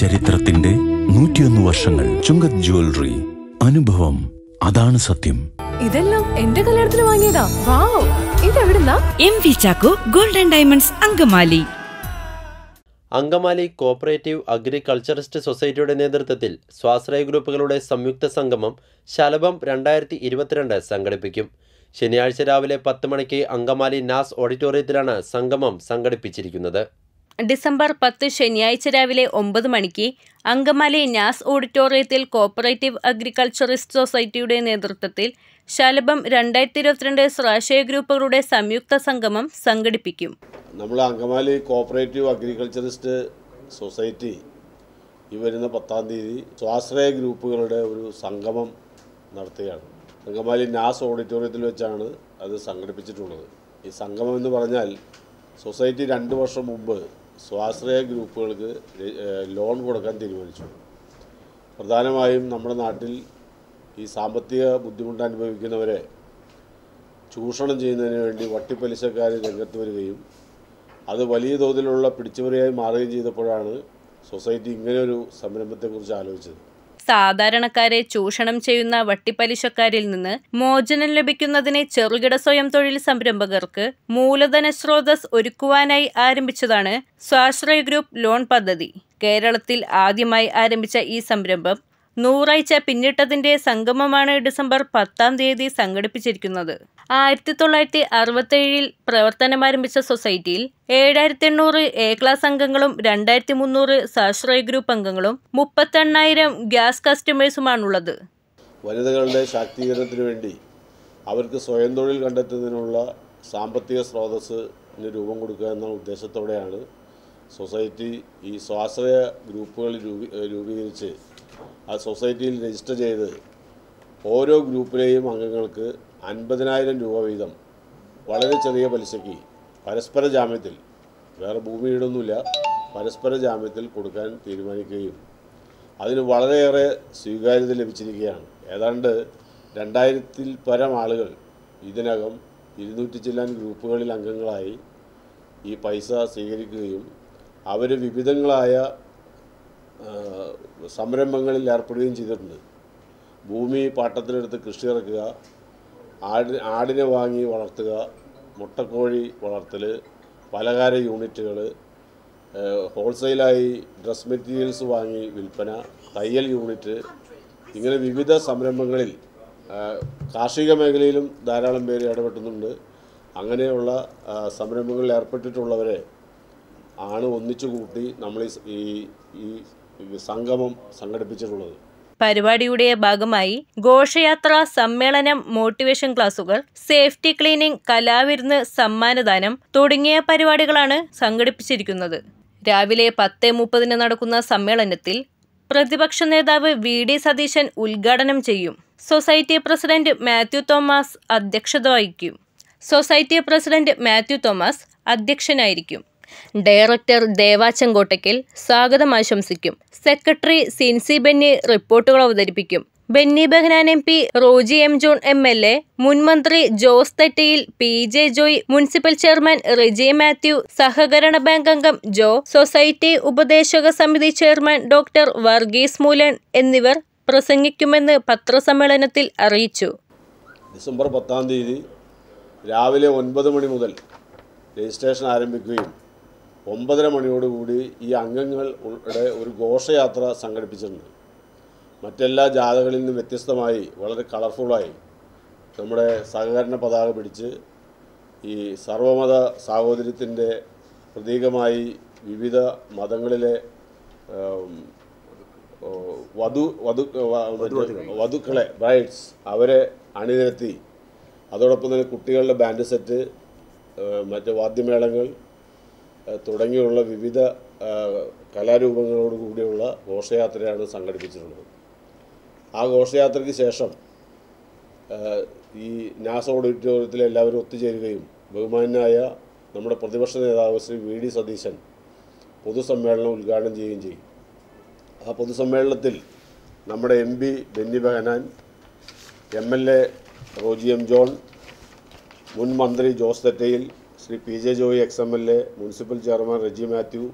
ചരിത്രത്തിന്റെ നൂറ്റിയൊന്ന് വർഷങ്ങൾ ചുങ്കത് ജ്വല്ലറി അനുഭവം അതാണ് സത്യം ഇതെല്ലാം എന്റെ കല്യാണത്തിന് വാങ്ങിയതാ വാവ് ഇതെവിടുന്നാ M V Chacko golden diamonds Angamaly Angamaly cooperative agriculturist സൊസൈറ്റിയുടെ നേതൃത്വത്തിൽ സ്വാശ്രയ ഗ്രൂപ്പുകളുടെ സംയുക്ത സംഗമം ശലഭം രണ്ടായിരത്തി ഇരുപത്തിരണ്ട് സംഘടിപ്പിക്കും ശനിയാഴ്ച രാവിലെ പത്ത് മണിക്ക് അങ്കമാലി നാസ് ഓഡിറ്റോറിയത്തിലാണ് സംഗമം സംഘടിപ്പിച്ചിരിക്കുന്നത് ഡിസംബർ പത്ത് ശനിയാഴ്ച രാവിലെ ഒമ്പത് മണിക്ക് അങ്കമാലി നാസ് ഓഡിറ്റോറിയത്തിൽ കോപ്പറേറ്റീവ് അഗ്രികൾച്ചറിസ്റ്റ് സൊസൈറ്റിയുടെ നേതൃത്വത്തിൽ ശലഭം രണ്ടായിരത്തി ഇരുപത്തിരണ്ട് സ്രാശയ ഗ്രൂപ്പുകളുടെ സംയുക്ത സംഗമം സംഘടിപ്പിക്കും നമ്മൾ അങ്കമാലി കോപ്പറേറ്റീവ് അഗ്രികൾച്ചറിസ്റ്റ് സൊസൈറ്റി ഈ വരുന്ന പത്താം തീയതി സ്വാശ്രയ ഗ്രൂപ്പുകളുടെ ഒരു സംഗമം നടത്തുകയാണ് അങ്കമാലി നാസ് ഓഡിറ്റോറിയത്തിൽ വെച്ചാണ് അത് സംഘടിപ്പിച്ചിട്ടുള്ളത് ഈ സംഗമം എന്ന് പറഞ്ഞാൽ സൊസൈറ്റി രണ്ട് വർഷം മുമ്പ് സ്വാശ്രയ ഗ്രൂപ്പുകൾക്ക് ലോൺ കൊടുക്കാൻ തീരുമാനിച്ചു പ്രധാനമായും നമ്മുടെ നാട്ടിൽ ഈ സാമ്പത്തിക ബുദ്ധിമുട്ട് അനുഭവിക്കുന്നവരെ ചൂഷണം ചെയ്യുന്നതിന് വേണ്ടി വട്ടിപ്പലിശക്കാർ രംഗത്ത് വരികയും അത് വലിയ തോതിലുള്ള പിടിച്ചുപറിയായി മാറുകയും ചെയ്തപ്പോഴാണ് സൊസൈറ്റി ഇങ്ങനെയൊരു സംരംഭത്തെക്കുറിച്ച് ആലോചിച്ചത് സാധാരണക്കാരെ ചൂഷണം ചെയ്യുന്ന വട്ടിപ്പലിശക്കാരിൽ നിന്ന് മോചനം ലഭിക്കുന്നതിന് ചെറുകിട സ്വയം തൊഴിൽ സംരംഭകർക്ക് മൂലധന സ്രോതസ് ഒരുക്കുവാനായി ആരംഭിച്ചതാണ് സ്വാശ്രയ ഗ്രൂപ്പ് ലോൺ പദ്ധതി കേരളത്തിൽ ആദ്യമായി ആരംഭിച്ച ഈ സംരംഭം നൂറാഴ്ച പിന്നിട്ടതിന്റെ സംഗമമാണ് ഡിസംബർ പത്താം തീയതി സംഘടിപ്പിച്ചിരിക്കുന്നത് ആയിരത്തി തൊള്ളായിരത്തി അറുപത്തേഴിൽ പ്രവർത്തനമാരംഭിച്ച സൊസൈറ്റിയിൽ ഏഴായിരത്തി എണ്ണൂറ് എ ക്ലാസ് അംഗങ്ങളും രണ്ടായിരത്തി മുന്നൂറ് സാശ്രയ ഗ്രൂപ്പ് അംഗങ്ങളും മുപ്പത്തെണ്ണായിരം ഗ്യാസ് കസ്റ്റമേഴ്സുമാണുള്ളത് വനിതകളുടെ ശാക്തീകരണത്തിന് വേണ്ടി അവർക്ക് സ്വയം തൊഴിൽ കണ്ടെത്തുന്നതിനുള്ള സാമ്പത്തിക സ്രോതസ്സിന് രൂപം കൊടുക്കുക എന്ന ഉദ്ദേശത്തോടെയാണ് സൊസൈറ്റി ഈ സ്വാശ്രയ ഗ്രൂപ്പുകൾ രൂപീകരിച്ച് ആ സൊസൈറ്റിയിൽ രജിസ്റ്റർ ചെയ്ത് ഓരോ ഗ്രൂപ്പിലെയും അംഗങ്ങൾക്ക് അൻപതിനായിരം രൂപ വീതം വളരെ ചെറിയ പലിശയ്ക്ക് പരസ്പര ജാമ്യത്തിൽ വേറെ ഭൂമിയിടൊന്നുമില്ല പരസ്പര ജാമ്യത്തിൽ കൊടുക്കാൻ തീരുമാനിക്കുകയും അതിന് വളരെയേറെ സ്വീകാര്യത ലഭിച്ചിരിക്കുകയാണ് ഏതാണ്ട് രണ്ടായിരത്തിൽ പരം ആളുകൾ ഇതിനകം ഇരുന്നൂറ്റി ചില്ലാൻ ഗ്രൂപ്പുകളിൽ അംഗങ്ങളായി ഈ പൈസ സ്വീകരിക്കുകയും അവർ വിവിധങ്ങളായ സംരംഭങ്ങളിൽ ഏർപ്പെടുകയും ചെയ്തിട്ടുണ്ട് ഭൂമി പാട്ടത്തിനെടുത്ത് കൃഷി ഇറക്കുക ആടി ആടിനെ വാങ്ങി വളർത്തുക മുട്ടക്കോഴി വളർത്തൽ പലകാര യൂണിറ്റുകൾ ഹോൾസെയിലായി ഡ്രസ് മെറ്റീരിയൽസ് വാങ്ങി വിൽപ്പന തയ്യൽ യൂണിറ്റ് ഇങ്ങനെ വിവിധ സംരംഭങ്ങളിൽ കാർഷിക മേഖലയിലും ധാരാളം പേര് ഇടപെട്ടുന്നുണ്ട് അങ്ങനെയുള്ള സംരംഭങ്ങളിൽ ഏർപ്പെട്ടിട്ടുള്ളവരെ ആണ് ഒന്നിച്ചു കൂട്ടി നമ്മൾ ഈ ഈ സംഗമം സംഘടിപ്പിച്ചിട്ടുള്ളത് പരിപാടിയുടെ ഭാഗമായി ഘോഷയാത്ര സമ്മേളനം മോട്ടിവേഷൻ ക്ലാസുകൾ സേഫ്റ്റി ക്ലീനിംഗ് കലാവിരുന്ന് സമ്മാനദാനം തുടങ്ങിയ പരിപാടികളാണ് സംഘടിപ്പിച്ചിരിക്കുന്നത് രാവിലെ പത്ത് മുപ്പതിന് നടക്കുന്ന സമ്മേളനത്തിൽ പ്രതിപക്ഷ നേതാവ് വി ഡി സതീശൻ ഉദ്ഘാടനം ചെയ്യും സൊസൈറ്റി പ്രസിഡന്റ് മാത്യു തോമസ് അധ്യക്ഷത വഹിക്കും സൊസൈറ്റി പ്രസിഡന്റ് മാത്യു തോമസ് അധ്യക്ഷനായിരിക്കും ഡയറക്ടർ ദേവാചെങ്കോട്ടയ്ക്കൽ സ്വാഗതം ആശംസിക്കും സെക്രട്ടറി സിൻസി ബെന്നി റിപ്പോർട്ടുകൾ അവതരിപ്പിക്കും Benny Behanan M P Roji M John M L A മുൻമന്ത്രി Jose Thettayil P J Joy municipal chairman Reji Mathew സഹകരണ ബാങ്ക് അംഗം ജോ സൊസൈറ്റി ഉപദേശക സമിതി ചെയർമാൻ ഡോക്ടർ വർഗീസ് മൂലൻ എന്നിവർ പ്രസംഗിക്കുമെന്ന് പത്രസമ്മേളനത്തിൽ അറിയിച്ചു ഡിസംബർ പത്താം തീയതി രാവിലെ ഒൻപത് മണി മുതൽ രജിസ്ട്രേഷൻ ആരംഭിക്കുകയും ഒമ്പതര മണിയോടുകൂടി ഈ അംഗങ്ങൾ ഉൾപ്പെടെ ഒരു ഘോഷയാത്ര സംഘടിപ്പിച്ചിട്ടുണ്ട് മറ്റെല്ലാ ജാഥകളിൽ നിന്നും വ്യത്യസ്തമായി വളരെ കളർഫുള്ളായി നമ്മുടെ സഹകരണ പതാക പിടിച്ച് ഈ സർവമത സാഹോദര്യത്തിൻ്റെ പ്രതീകമായി വിവിധ മതങ്ങളിലെ വധു വധു വധുക്കളെ ബ്രൈഡ്സ് അവരെ അണിനിരത്തി അതോടൊപ്പം തന്നെ കുട്ടികളുടെ ബാൻഡ് സെറ്റ് മറ്റ് വാദ്യമേളങ്ങൾ തുടങ്ങിയുള്ള വിവിധ കലാരൂപങ്ങളോട് കൂടിയുള്ള ഘോഷയാത്രയാണ് സംഘടിപ്പിച്ചിട്ടുള്ളത് ആ ഘോഷയാത്രയ്ക്ക് ശേഷം ഈ നാസ ഓഡിറ്റോറിയത്തിൽ എല്ലാവരും ഒത്തുചേരുകയും ബഹുമാനായ നമ്മുടെ പ്രതിപക്ഷ നേതാവ് ശ്രീ വി ഡി സതീശൻ പൊതുസമ്മേളനം ഉദ്ഘാടനം ചെയ്യുകയും ചെയ്യും ആ പൊതുസമ്മേളനത്തിൽ നമ്മുടെ M P Benny Behanan M L A Roji M John മുൻ മന്ത്രി Jose Thettayil Shri P J Joy ex M L A municipal chairman Reji Mathew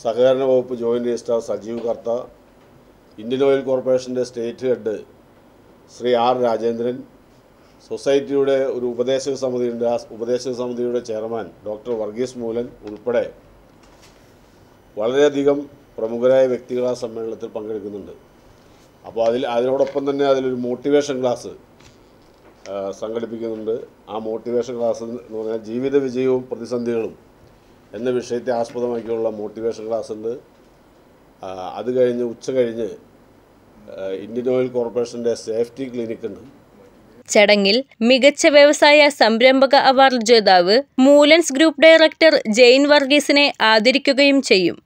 സഹകരണ വകുപ്പ് joint registrar Sajeev Kartha Indian oil കോർപ്പറേഷൻ്റെ state head Shri R Rajendran സൊസൈറ്റിയുടെ ഒരു ഉപദേശക സമിതിയുടെ ഉപദേശക സമിതിയുടെ ചെയർമാൻ ഡോക്ടർ വർഗീസ് മൂലൻ ഉൾപ്പെടെ വളരെയധികം പ്രമുഖരായ വ്യക്തികൾ ആ സമ്മേളനത്തിൽ പങ്കെടുക്കുന്നുണ്ട് അപ്പോൾ അതിൽ അതിനോടൊപ്പം തന്നെ അതിലൊരു മോട്ടിവേഷൻ ക്ലാസ് സംഘടിപ്പിക്കുന്നുണ്ട് ആ മോട്ടിവേഷൻ ക്ലാസ് എന്ന് പറഞ്ഞാൽ ജീവിത വിജയവും പ്രതിസന്ധികളും എന്ന വിഷയത്തെ ആസ്പദമാക്കിയുള്ള മോട്ടിവേഷൻ ക്ലാസ് ഉണ്ട് അത് കഴിഞ്ഞ് ഉച്ച കഴിഞ്ഞ് ഇന്ത്യൻ ഓയിൽ കോർപ്പറേഷൻ്റെ സേഫ്റ്റി ക്ലിനിക് ഉണ്ട് ചടങ്ങിൽ മികച്ച വ്യവസായ സംരംഭക അവാർഡ് ജേതാവ് മൂലൻസ് ഗ്രൂപ്പ് ഡയറക്ടർ ജെയിൻ വർഗീസിനെ ആദരിക്കുകയും ചെയ്യും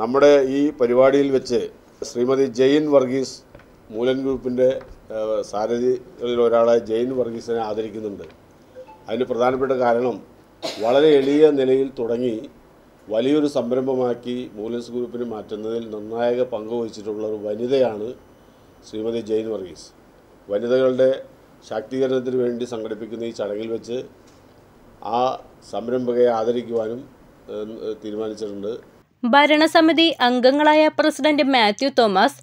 നമ്മുടെ ഈ പരിപാടിയിൽ വെച്ച് ശ്രീമതി ജെയിൻ വർഗീസ് മൂലൻ ഗ്രൂപ്പിൻ്റെ സാരഥികളിൽ ഒരാളായ ജെയിൻ വർഗീസിനെ ആദരിക്കുന്നുണ്ട് അതിന് പ്രധാനപ്പെട്ട കാരണം വളരെ എളിയ നിലയിൽ തുടങ്ങി വലിയൊരു സംരംഭമാക്കി മൂലൻസ് ഗ്രൂപ്പിന് മാറ്റുന്നതിൽ നിർണായക പങ്ക് വഹിച്ചിട്ടുള്ള ഒരു വനിതയാണ് ശ്രീമതി ജെയിൻ വർഗീസ് വനിതകളുടെ ശാക്തീകരണത്തിന് വേണ്ടി സംഘടിപ്പിക്കുന്ന ഈ ചടങ്ങിൽ വെച്ച് ആ സംരംഭകയെ ആദരിക്കുവാനും തീരുമാനിച്ചിട്ടുണ്ട് ഭരണസമിതി അംഗങ്ങളായ president Mathew Thomas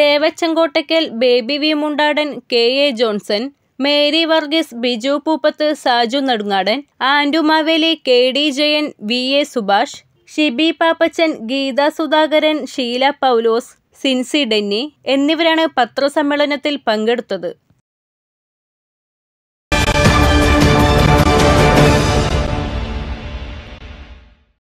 Devachenkottakkal Baby V Mundadan K A Johnson Mary Varghese Biju Pooppath Saju Nedungadan ആൻഡുമാവേലി K D Jayan V A Subhash Shibi Pappachan Geetha Sudhakaran Sheela Paulose Sincy Denny എന്നിവരാണ് പത്രസമ്മേളനത്തിൽ പങ്കെടുത്തത്